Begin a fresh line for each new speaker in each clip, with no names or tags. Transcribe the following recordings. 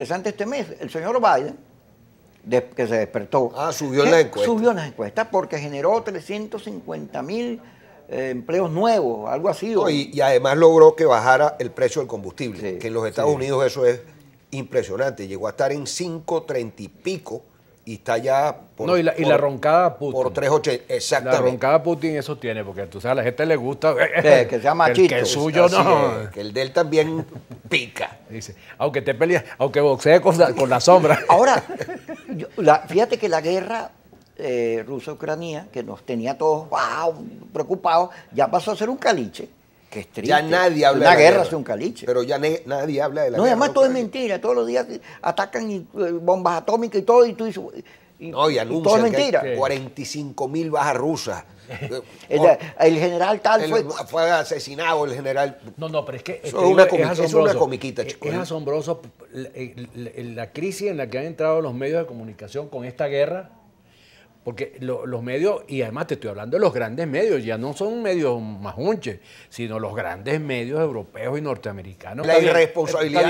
interesante este mes, el señor Biden, que se despertó, ah, subió en la encuesta. Subió las encuestas porque generó 350 mil eh, empleos nuevos, algo así. y, además logró que bajara el precio del combustible, que en los Estados Unidos eso es impresionante, llegó a estar en 5.30 y pico y está ya por, no, y, la, y la
roncada Putin. Por 380, exactamente. La roncada Putin eso tiene, porque tú sabes, a la gente le gusta eh, que sea machito. Que el suyo no. que el de él también pica. Dice, aunque te peleas, aunque boxee con la, con la sombra. Ahora,
la, fíjate que la guerra eh, rusa-ucrania, que nos tenía todos wow, preocupados, ya pasó a ser un caliche. Ya nadie habla de la guerra. guerra es un caliche. Pero ya nadie habla de la guerra. No, además todo es mentira. Todos los días atacan eh, bombas atómicas y todo, y tú dices. todo es mentira. 45 mil bajas rusas. el, general tal fue, fue... asesinado,
el general... No, no, pero es que... Este es, una comiquita, es, es, Es, ¿eh? asombroso eh, la crisis en la que han entrado los medios de comunicación con esta guerra porque los medios, y además te estoy hablando de los grandes medios, ya no son medios majunches, sino los grandes medios europeos y norteamericanos. La irresponsabilidad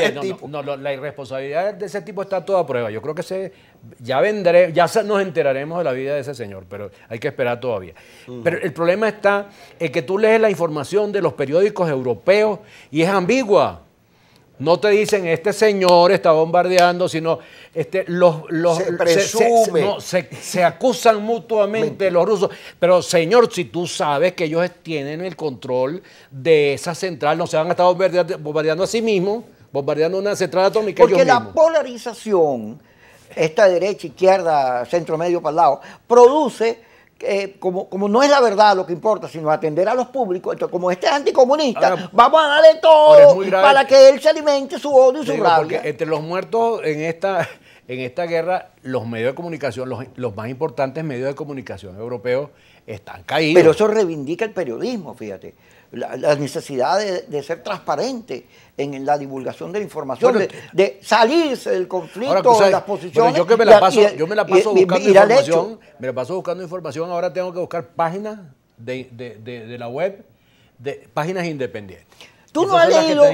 de ese tipo está a toda prueba. Yo creo que se, ya vendré, ya nos enteraremos de la vida de ese señor, pero hay que esperar todavía. Pero el problema está en que tú lees la información de los periódicos europeos y es ambigua. No te dicen, este señor está bombardeando, sino este, los, se, acusan mutuamente los rusos. Pero señor, si tú sabes que ellos tienen el control de esa central, no se van a estar bombardeando, a sí mismos, bombardeando una central atómica. Porque la
polarización, esta derecha, izquierda, centro, medio, para el lado, produce eh, como, como no es la verdad lo que importa, sino atender a los públicos, como este anticomunista, vamos a darle todo para que él se alimente su odio y su rabia.
Entre los muertos en esta en esta guerra, los medios de comunicación, los, más importantes medios de comunicación europeos, están caídos. Pero eso
reivindica el periodismo, fíjate. La, necesidad de, ser transparente en la divulgación de la información, de, salirse
del conflicto, de las posiciones. yo me la paso, yo me la paso buscando información, me la paso buscando información, ahora tengo que buscar páginas de, la web, páginas independientes.
Tú no, has leído,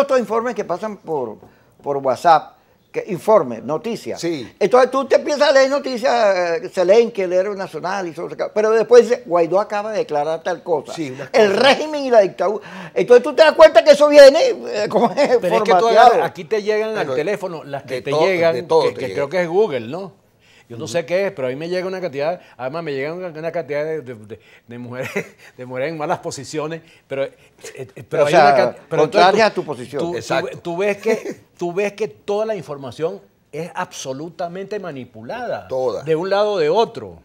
estos informes que pasan por WhatsApp informe, noticias. Entonces tú te empiezas a leer noticias, eh, que el héroe nacional, y eso, pero después dice, Guaidó acaba de declarar tal cosa. el régimen y la dictadura. Entonces tú te das cuenta que eso viene eh, como es, aquí
te llegan al teléfono las que te llegan, que, creo que es Google, ¿no? Yo no sé qué es, pero a mí me llega una cantidad, además me llega una cantidad de, mujeres, de mujeres en malas posiciones, pero, eh, eh, pero, contraria a tu posición. Tú, ves que, tú ves que toda la información es absolutamente manipulada. De un lado o de otro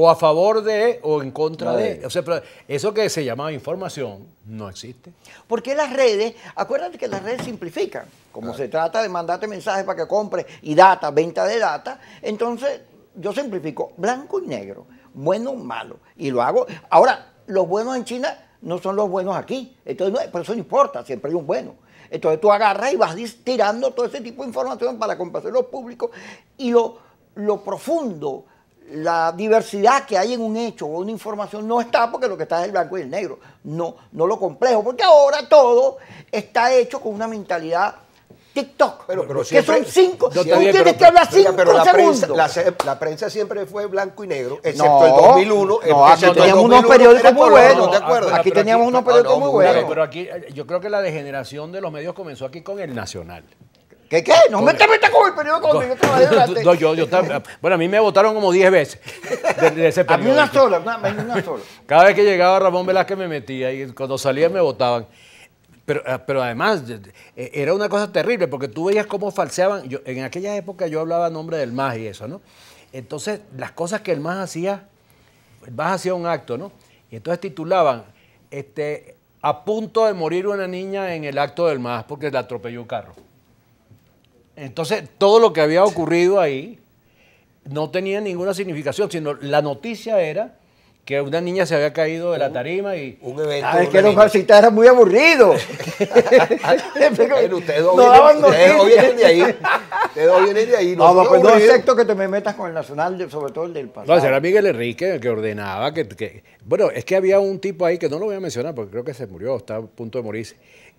o a favor de o en contra de. O eso que se llamaba información no existe. Porque las redes, acuérdate que las redes simplifican. Como se trata de
mandarte mensajes para que compres y data, venta de data, entonces yo simplifico blanco y negro, bueno malo. Y lo hago. Ahora, los buenos en China no son los buenos aquí. Entonces, por eso no importa, siempre hay un bueno. Entonces tú agarras y vas tirando todo ese tipo de información para complacer los públicos y lo, lo profundo la diversidad que hay en un hecho o una información no está porque lo que está es el blanco y el negro, no, no lo complejo, porque ahora todo está hecho con una mentalidad TikTok, pero, pero que son cinco, tú tienes que hablar cinco la segundos. Prensa, la, prensa siempre fue blanco
y negro, excepto no, el 2001. No, aquí teníamos unos periódicos muy buenos, Aquí ah, teníamos unos periódicos muy buenos. Pero aquí, yo creo que la degeneración de los medios comenzó aquí con el Nacional. ¿Qué qué? No me te con el periodo yo, Bueno, a mí me votaron como 10 veces A mí una sola, Cada vez que llegaba Ramón Velázquez me metía y cuando salía me votaban. Pero, ah, pero, además, e, era una cosa terrible porque tú veías cómo falseaban. Yo, en aquella época yo hablaba nombre del MAS y eso, ¿no? Entonces, las cosas que el MAS hacía, el MAS hacía un acto, ¿no? Y entonces titulaban, este, a punto de morir una niña en el acto del MAS porque la atropelló un carro. Entonces, todo lo que había ocurrido ahí no tenía ninguna significación, sino la noticia era que una niña se había caído de la tarima y... Un evento. es que los
falsitas eran muy aburridos.
ustedes vienen, de ahí.
Ustedes vienen de ahí. No, no acepto pues, que te me metas con el Nacional, sobre todo el del
pasado. No, era Miguel Enrique el que ordenaba que, Bueno, es que había un tipo ahí que no lo voy a mencionar porque creo que se murió, está a punto de morirse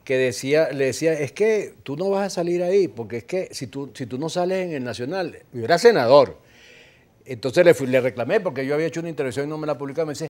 que decía, le decía, es que tú no vas a salir ahí, porque es que si tú, si tú no sales en el Nacional, yo era senador. Entonces le, le reclamé porque yo había hecho una intervención y no me la publicaba. Me dice,